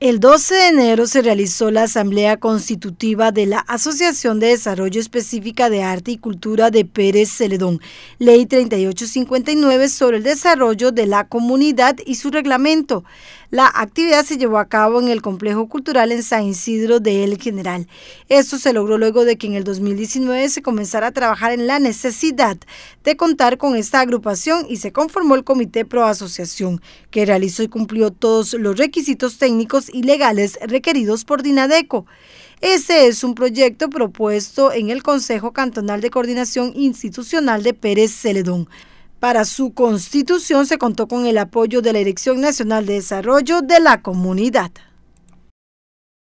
El 12 de enero se realizó la Asamblea Constitutiva de la Asociación de Desarrollo Específica de Arte y Cultura de Pérez Celedón, Ley 3859 sobre el desarrollo de la comunidad y su reglamento. La actividad se llevó a cabo en el Complejo Cultural en San Isidro de El General. Esto se logró luego de que en el 2019 se comenzara a trabajar en la necesidad de contar con esta agrupación y se conformó el Comité Pro Asociación, que realizó y cumplió todos los requisitos técnicos ilegales requeridos por DINADECO. Ese es un proyecto propuesto en el Consejo Cantonal de Coordinación Institucional de Pérez Celedón. Para su constitución se contó con el apoyo de la Dirección Nacional de Desarrollo de la Comunidad.